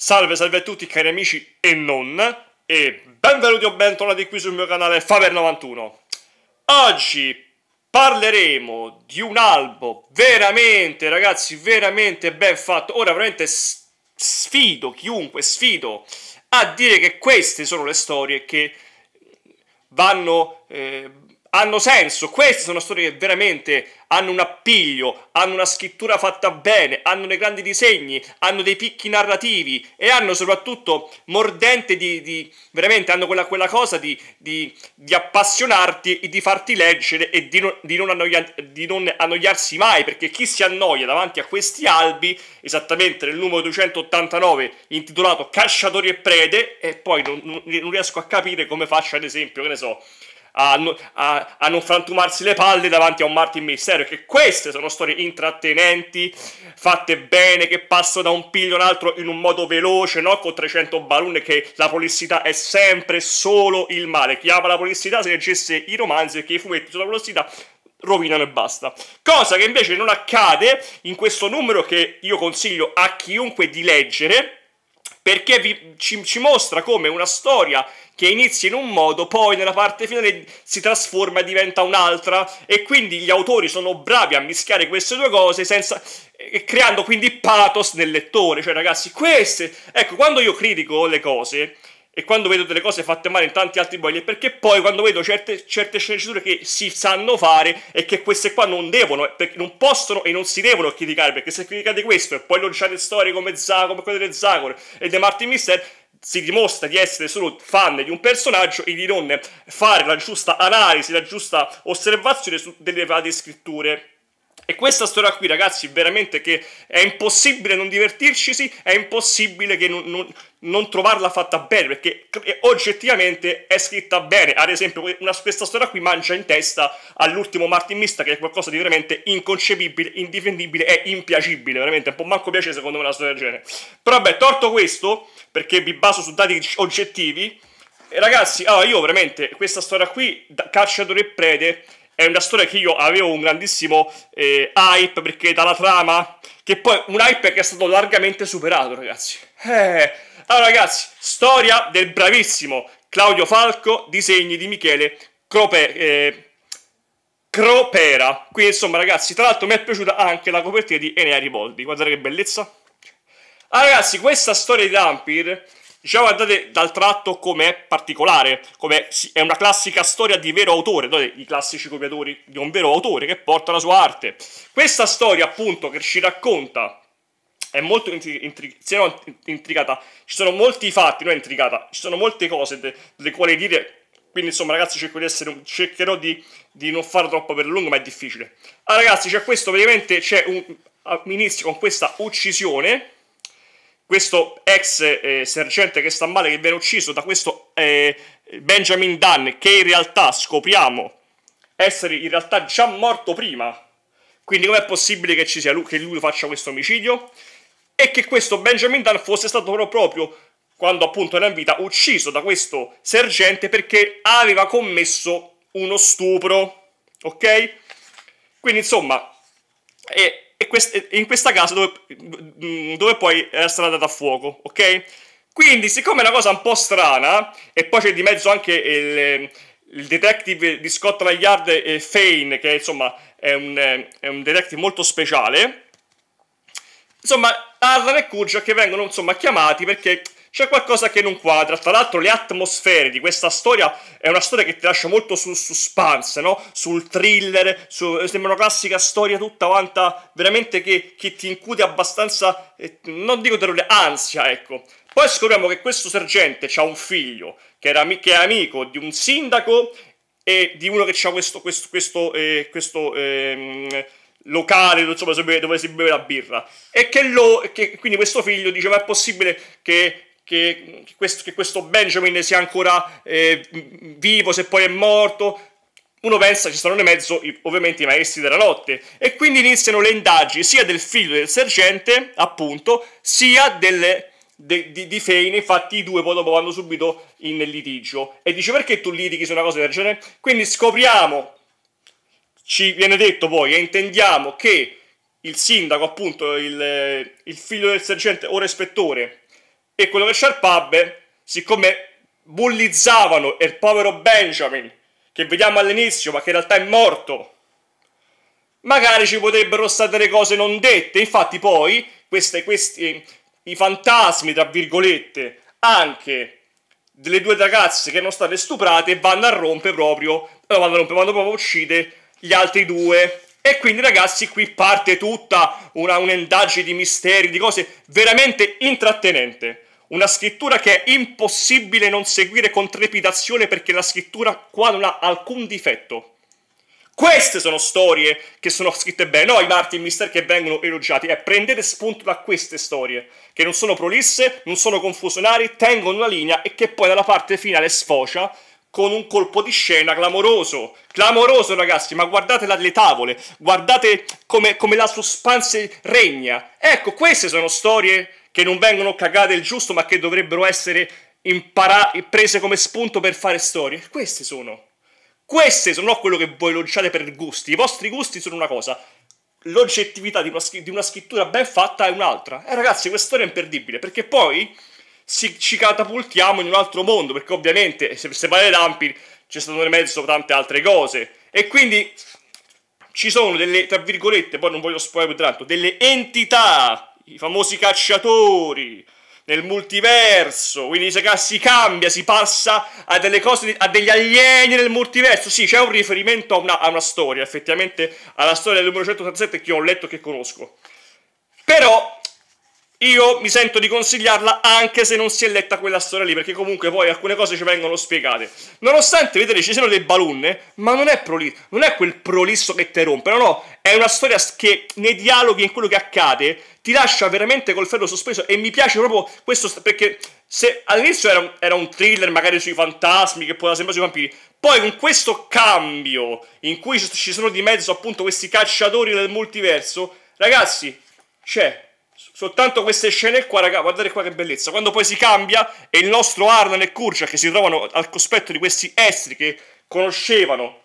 Salve salve a tutti cari amici e non, e benvenuti o bentornati qui sul mio canale Faber91. Oggi parleremo di un albo veramente, ragazzi, veramente ben fatto. Ora veramente sfido chiunque, sfido a dire che queste sono le storie che vanno... Eh, hanno senso, queste sono storie che veramente hanno un appiglio, hanno una scrittura fatta bene, hanno dei grandi disegni, hanno dei picchi narrativi e hanno soprattutto mordente di... di veramente hanno quella, quella cosa di, di, di, appassionarti e di farti leggere e di non, non annoia, di non annoiarsi mai, perché chi si annoia davanti a questi albi, esattamente nel numero 289 intitolato Cacciatori e Prede, e poi non, non riesco a capire come faccia ad esempio, che ne so a, a, a, non frantumarsi le palle davanti a un Martin Mysterio, che queste sono storie intrattenenti, fatte bene, che passano da un piglio a un altro in un modo veloce, no? con 300 balloon, che la polissità è sempre solo il male. Chi ama la polissità se leggesse i romanzi, perché i fumetti sulla polissità rovinano e basta. Cosa che invece non accade in questo numero che io consiglio a chiunque di leggere, perché vi, ci, ci, mostra come una storia che inizia in un modo, poi nella parte finale si trasforma e diventa un'altra, e quindi gli autori sono bravi a mischiare queste due cose senza, eh, creando quindi pathos nel lettore. Cioè, ragazzi, queste. Ecco, quando io critico le cose e quando vedo delle cose fatte male in tanti altri è perché poi quando vedo certe, certe sceneggiature che si sanno fare e che queste qua non devono, non possono e non si devono criticare, perché se criticate questo e poi lanciate storie come Zagor, come quelle di Zagor e De Martin Mister, si dimostra di essere solo fan di un personaggio e di non fare la giusta analisi, la giusta osservazione su delle varie scritture. E questa storia qui, ragazzi, veramente che è impossibile non divertircisi, è impossibile che non, non, non trovarla fatta bene, perché oggettivamente è scritta bene. Ad esempio, una, questa storia qui mangia in testa all'ultimo Martin Mista, che è qualcosa di veramente inconcepibile, indifendibile e impiacibile. Veramente, un po' manco piace secondo me una storia del genere. Però vabbè, torto questo, perché vi baso su dati oggettivi, ragazzi, allora io veramente, questa storia qui, Cacciatore e Prede, è una storia che io avevo un grandissimo eh, hype perché dalla trama, che poi un hype che è stato largamente superato, ragazzi. Eh, allora ragazzi, storia del bravissimo Claudio Falco, disegni di Michele Crope, eh, Cropera. Qui insomma ragazzi, tra l'altro mi è piaciuta anche la copertina di Enea Riboldi, guardate che bellezza. Allora ah, ragazzi, questa storia di Dampir, diciamo guardate dal tratto com'è particolare, come è una classica storia di vero autore, no? i classici copiatori di un vero autore che porta la sua arte. Questa storia appunto che ci racconta è molto intri- intri- intricata, ci sono molti fatti, non è intricata, ci sono molte cose de- delle quali dire, quindi insomma ragazzi cerco di essere, cercherò di, di non fare troppo per lungo, ma è difficile. Allora ah, ragazzi c'è questo, praticamente c'è un, inizio con questa uccisione, questo ex eh, sergente che sta male, che viene ucciso da questo eh, Benjamin Dunn, che in realtà scopriamo essere in realtà già morto prima. Quindi com'è possibile che ci sia lui, che lui faccia questo omicidio? e che questo Benjamin Dunn fosse stato proprio quando appunto era in vita ucciso da questo sergente perché aveva commesso uno stupro, ok? Quindi insomma, e, e quest, e in questa casa dove, mm, dove poi era stata data a fuoco, ok? Quindi siccome è una cosa un po' strana, e poi c'è di mezzo anche il, il detective di Scotland Yard eh, Fane, che insomma è un, è un detective molto speciale, insomma Tarlan e Cuggio che vengono insomma chiamati perché c'è qualcosa che non quadra. Tra l'altro, le atmosfere di questa storia è una storia che ti lascia molto sul suspense, no? Sul thriller, su, sembra una classica storia tutta quanta, veramente che, che ti incute abbastanza, eh, non dico terrore, ansia, ecco. Poi scopriamo che questo sergente ha un figlio che, era, che è amico di un sindaco e di uno che ha questo, questo, questo, eh, questo eh, locale insomma, dove si beve la birra. E che, lo, che quindi questo figlio dice: Ma è possibile che che, questo, che questo Benjamin sia ancora eh, vivo, se poi è morto. Uno pensa ci saranno in mezzo ovviamente i maestri della notte e quindi iniziano le indagini sia del figlio del sergente, appunto, sia delle, de, di, di Feine, infatti i due poi dopo vanno subito in litigio. E dice perché tu litighi su una cosa del genere? Quindi scopriamo ci viene detto poi e intendiamo che il sindaco, appunto, il, il figlio del sergente o ispettore e quello del Sharpabbe, siccome bullizzavano il povero Benjamin, che vediamo all'inizio ma che in realtà è morto, magari ci potrebbero state le cose non dette. Infatti poi queste, questi, i fantasmi, tra virgolette, anche delle due ragazze che erano state stuprate vanno a rompere proprio, vanno a rompere, vanno proprio uccide gli altri due. E quindi ragazzi qui parte tutta una, un'indagine di misteri, di cose veramente intrattenente. Una scrittura che è impossibile non seguire con trepidazione perché la scrittura qua non ha alcun difetto. Queste sono storie che sono scritte bene, no i marti e i misteri che vengono elogiati. Eh, prendete spunto da queste storie, che non sono prolisse, non sono confusionari, tengono una linea e che poi dalla parte finale sfocia con un colpo di scena clamoroso. Clamoroso, ragazzi, ma guardate la, le tavole, guardate come, come la suspense regna. Ecco, queste sono storie che non vengono cagate il giusto, ma che dovrebbero essere imparate, prese come spunto per fare storie. Queste sono. Queste sono quello che voi elogiate per gusti. I vostri gusti sono una cosa, l'oggettività di, di una, scrittura ben fatta è un'altra. E eh, ragazzi, questa storia è imperdibile, perché poi si, ci catapultiamo in un altro mondo, perché ovviamente se, se vai ai lampi ci sono in mezzo tante altre cose. E quindi ci sono delle, tra virgolette, poi non voglio spoiler più tanto, delle entità, i famosi cacciatori, nel multiverso, quindi se si cambia, si passa a delle cose, a degli alieni nel multiverso, sì, c'è un riferimento a una, a una storia, effettivamente alla storia del numero 187 che ho letto e che conosco. Però io mi sento di consigliarla anche se non si è letta quella storia lì, perché comunque poi alcune cose ci vengono spiegate. Nonostante, vedete, ci siano dei balunne, ma non è, prolisso, non è quel prolisso che te rompe, no, no, è una storia che nei dialoghi, in quello che accade, ti lascia veramente col ferro sospeso e mi piace proprio questo, perché se all'inizio era, era, un thriller magari sui fantasmi, che poteva sembrare sui vampiri, poi con questo cambio in cui ci sono di mezzo appunto questi cacciatori del multiverso, ragazzi, c'è Soltanto queste scene qua, ragazzi, guardate qua che bellezza. Quando poi si cambia e il nostro Arnan e Kurcia che si trovano al cospetto di questi estri che conoscevano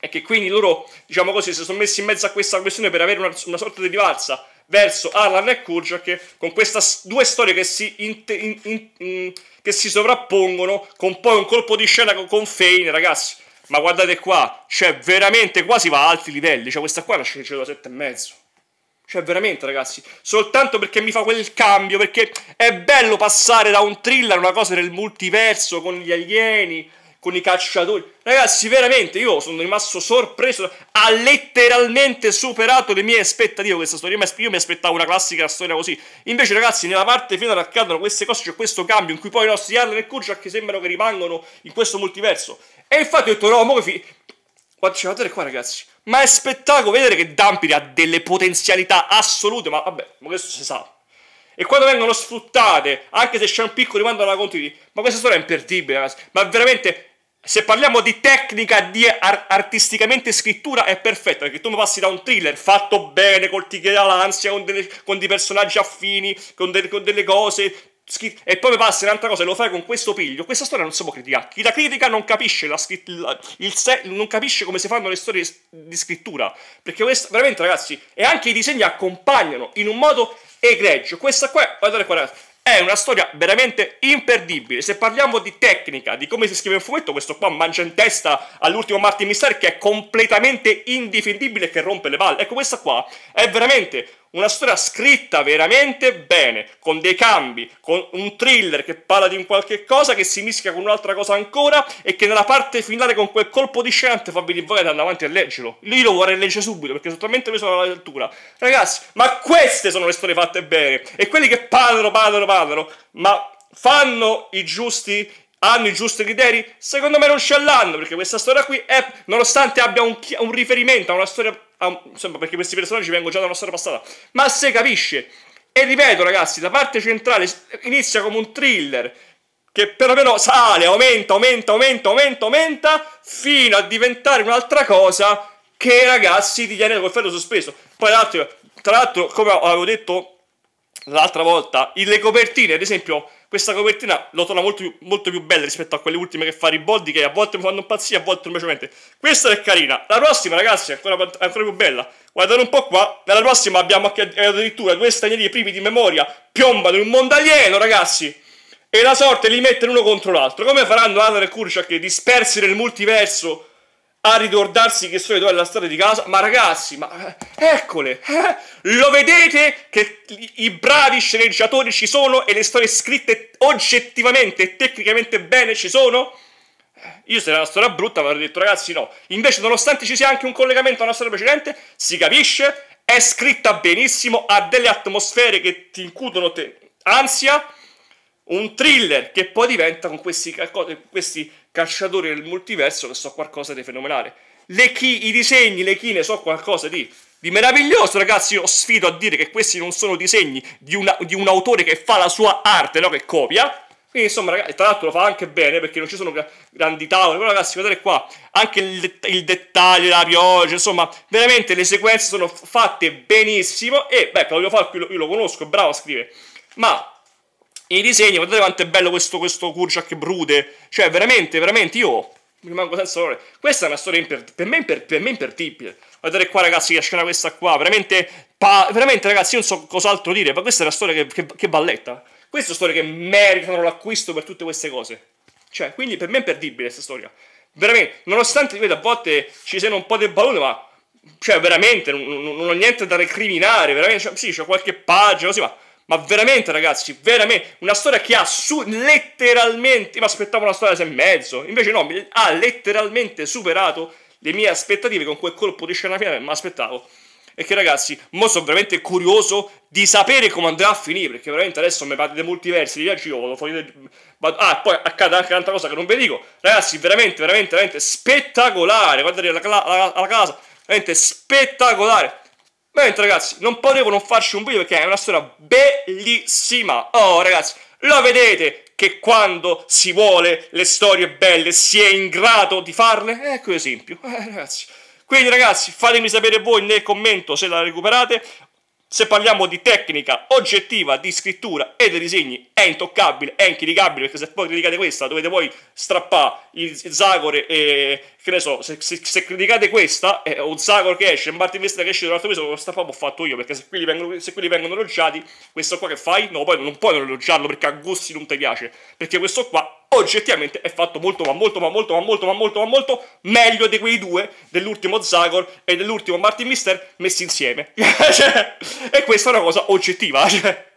e che quindi loro, diciamo così, si sono messi in mezzo a questa questione per avere una, una sorta di rivalsa verso Arlan e Kurjak con queste due storie che si, in, in, in, che si, sovrappongono con poi un colpo di scena con, con Fane, ragazzi. Ma guardate qua, cioè veramente quasi va a alti livelli, cioè questa qua è una scena da 7,5. Cioè, veramente, ragazzi, soltanto perché mi fa quel cambio, perché è bello passare da un thriller a una cosa del multiverso con gli alieni, con i cacciatori. Ragazzi, veramente, io sono rimasto sorpreso, ha letteralmente superato le mie aspettative questa storia. Io mi aspettavo una classica storia così. Invece, ragazzi, nella parte finale accadono queste cose, c'è cioè questo cambio in cui poi i nostri Arlen e Kujak sembrano che rimangono in questo multiverso. E infatti ho detto, no, mo quanto ci qua, ragazzi? Ma è spettacolo vedere che Dampiri ha delle potenzialità assolute, ma vabbè, ma questo si sa. E quando vengono sfruttate, anche se c'è un piccolo rimando alla continui ma questa storia è imperdibile, ragazzi. Ma veramente, se parliamo di tecnica, di ar artisticamente scrittura, è perfetta, perché tu mi passi da un thriller fatto bene, col tigre dall'ansia, con, con, dei personaggi affini, con, de con delle cose Schif- e poi mi passa un'altra cosa e lo fai con questo piglio. Questa storia non si può criticare. Chi la critica non capisce, la scri- la, se- non capisce come si fanno le storie di scrittura. Perché questa, veramente, ragazzi, e anche i disegni accompagnano in un modo egregio. Questa qua, guardate qua, ragazzi. È una storia veramente imperdibile. Se parliamo di tecnica, di come si scrive un fumetto, questo qua mangia in testa all'ultimo Martin Mister che è completamente indifendibile e che rompe le palle. Ecco, questa qua è veramente una storia scritta veramente bene, con dei cambi, con un thriller che parla di un qualche cosa che si mischia con un'altra cosa ancora e che nella parte finale con quel colpo di scelta fa venire voglia di andare avanti a leggerlo. Lui lo vorrei leggere subito perché sono talmente preso dalla lettura. Ragazzi, ma queste sono le storie fatte bene e quelli che parlano, parlano, parlano, ma fanno i giusti hanno i giusti criteri? Secondo me non ce l'hanno, perché questa storia qui è, nonostante abbia un, un riferimento a una storia Ah, insomma, perché questi personaggi vengono già dalla una storia passata, ma se capisce. E ripeto, ragazzi, la parte centrale inizia come un thriller che piano piano sale, aumenta, aumenta, aumenta, aumenta, aumenta, fino a diventare un'altra cosa che, ragazzi, ti tiene col ferro sospeso. Poi, tra l'altro, come avevo detto l'altra volta, le copertine, ad esempio, questa copertina lo trova molto, molto, più bella rispetto a quelle ultime che fa Riboldi, che a volte mi fanno impazzire, a volte invece Questa è carina. La prossima, ragazzi, è ancora, ancora più bella. Guardate un po' qua. Nella prossima abbiamo anche addirittura due stranieri primi di memoria. Piombano in un mondo alieno, ragazzi. E la sorte li mette l'uno contro l'altro. Come faranno Adler e Kurchak dispersi nel multiverso? a ricordarsi che solito è la strada di casa, ma ragazzi, ma eh, eccole, eh? lo vedete che i bravi sceneggiatori ci sono e le storie scritte oggettivamente e tecnicamente bene ci sono? Eh, io se era una storia brutta avrei detto ragazzi no, invece nonostante ci sia anche un collegamento alla storia precedente, si capisce, è scritta benissimo, ha delle atmosfere che ti incutono te ansia, un thriller che poi diventa con questi, cal- questi calciatori del multiverso che so qualcosa di fenomenale. Chi- I disegni, le chine so qualcosa di, di, meraviglioso, ragazzi. Io sfido a dire che questi non sono disegni di, una, di un autore che fa la sua arte, no? Che copia. Quindi insomma, ragazzi, tra l'altro lo fa anche bene perché non ci sono grandi tavole. Però, ragazzi, guardate qua anche il, il dettaglio, la pioggia, insomma, veramente le sequenze sono fatte benissimo. E beh, Claudio Falco io lo, io lo conosco, bravo a scrivere. Ma i disegni, guardate quanto è bello questo, questo Kurchak Brude. Cioè, veramente, veramente, io rimango senza parole. Questa è una storia per, me, per, per me imperdibile. Guardate qua, ragazzi, che scena questa qua. Veramente, veramente, ragazzi, io non so cos'altro dire, ma questa è una storia che, che, che balletta. Queste sono storie che meritano l'acquisto per tutte queste cose. Cioè, quindi per me è imperdibile questa storia. Veramente, nonostante, ripeto, a volte ci siano un po' di balone, ma... Cioè, veramente, non, non, non ho niente da recriminare, veramente. Cioè, sì, c'è qualche pagina, così, ma ma veramente, ragazzi, veramente. Una storia che ha su letteralmente. Mi aspettavo una storia 6 e mezzo. Invece, no, ha letteralmente superato le mie aspettative con quel colpo di scena finale. Ma aspettavo. E che, ragazzi, mo sono veramente curioso di sapere come andrà a finire. Perché veramente adesso mi parlate dei multiversi, di viaggi, io vado fuori. Del... Ah, poi accade anche un'altra cosa che non vi dico. Ragazzi, veramente, veramente, veramente spettacolare. Guardate la, la, la, la casa. Veramente spettacolare. Mentre ragazzi, non potevo non farci un video perché è una storia bellissima. Oh ragazzi, lo vedete che quando si vuole le storie belle si è in grado di farle? Ecco esempio, eh, ragazzi. Quindi ragazzi, fatemi sapere voi nel commento se la recuperate. Se parliamo di tecnica oggettiva di scrittura e dei disegni è intoccabile, è incriticabile, perché se poi criticate questa dovete poi strappare il zagore e che ne so, se, se, se criticate questa, eh, un Sagor che esce, un Martin Vesta che esce dall'altro mese, questa roba ho fatto io, perché se quelli vengono, se quelli vengono elogiati, questo qua che fai, no, poi non puoi non elogiarlo perché a gusti non ti piace, perché questo qua oggettivamente è fatto molto ma molto ma molto ma molto ma molto ma molto meglio di quei due dell'ultimo Zagor e dell'ultimo Martin Mister messi insieme cioè, e questa è una cosa oggettiva cioè.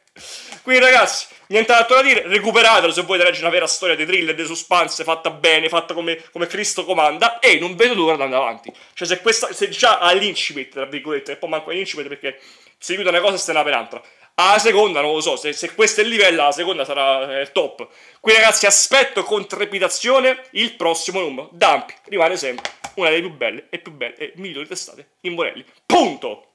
Quindi ragazzi, nient'altro da dire, recuperatelo se volete leggere una vera storia di thriller, di suspense, fatta bene, fatta come, come Cristo comanda, e non vedo l'ora di andare avanti. Cioè se questa, se già all'incipit, tra virgolette, e poi manco all'incipit perché si chiude una cosa e se ne apre un'altra. Alla seconda non lo so, se, se questo è il livello, la seconda sarà eh, top. Qui, ragazzi aspetto con trepidazione il prossimo numero. Dampi rimane sempre una delle più belle e più belle e migliori testate in Morelli. Punto!